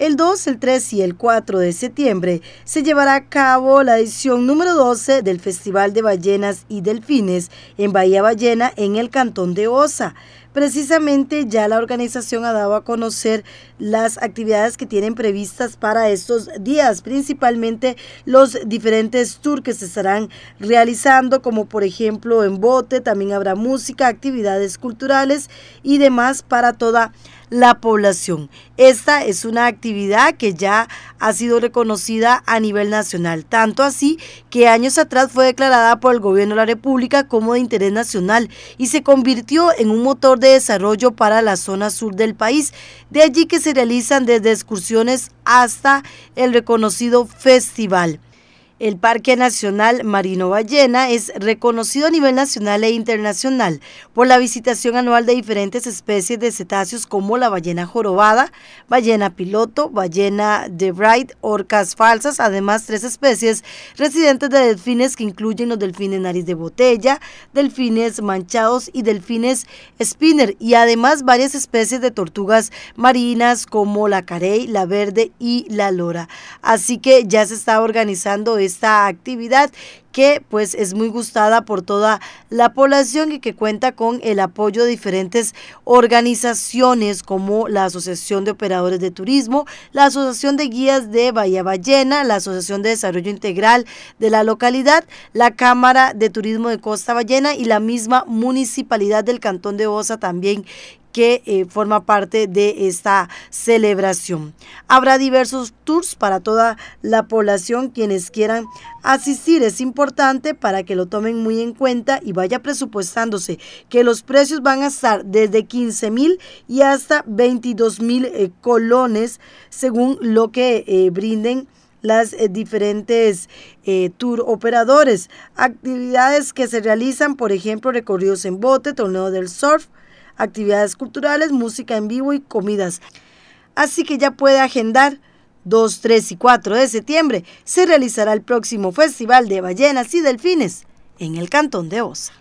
El 2, el 3 y el 4 de septiembre se llevará a cabo la edición número 12 del Festival de Ballenas y Delfines en Bahía Ballena en el Cantón de Osa. Precisamente ya la organización ha dado a conocer las actividades que tienen previstas para estos días, principalmente los diferentes tours que se estarán realizando, como por ejemplo en bote, también habrá música, actividades culturales y demás para toda la población. Esta es una actividad que ya ha sido reconocida a nivel nacional, tanto así que años atrás fue declarada por el gobierno de la República como de interés nacional y se convirtió en un motor de desarrollo para la zona sur del país, de allí que se realizan desde excursiones hasta el reconocido festival. El Parque Nacional Marino Ballena es reconocido a nivel nacional e internacional por la visitación anual de diferentes especies de cetáceos como la ballena jorobada, ballena piloto, ballena de Bright, orcas falsas, además tres especies residentes de delfines que incluyen los delfines nariz de botella, delfines manchados y delfines spinner y además varias especies de tortugas marinas como la carey, la verde y la lora. Así que ya se está organizando este esta actividad que pues es muy gustada por toda la población y que cuenta con el apoyo de diferentes organizaciones como la Asociación de Operadores de Turismo, la Asociación de Guías de Bahía Ballena, la Asociación de Desarrollo Integral de la localidad, la Cámara de Turismo de Costa Ballena y la misma Municipalidad del Cantón de Osa también que eh, forma parte de esta celebración. Habrá diversos tours para toda la población quienes quieran asistir. Es importante para que lo tomen muy en cuenta y vaya presupuestándose que los precios van a estar desde 15 mil y hasta 22 mil eh, colones según lo que eh, brinden las diferentes tour operadores. Actividades que se realizan, por ejemplo, recorridos en bote, torneo del surf, actividades culturales, música en vivo y comidas. Así que ya puede agendar. 2, 3 y 4 de septiembre se realizará el próximo Festival de Ballenas y Delfines en el Cantón de Osa.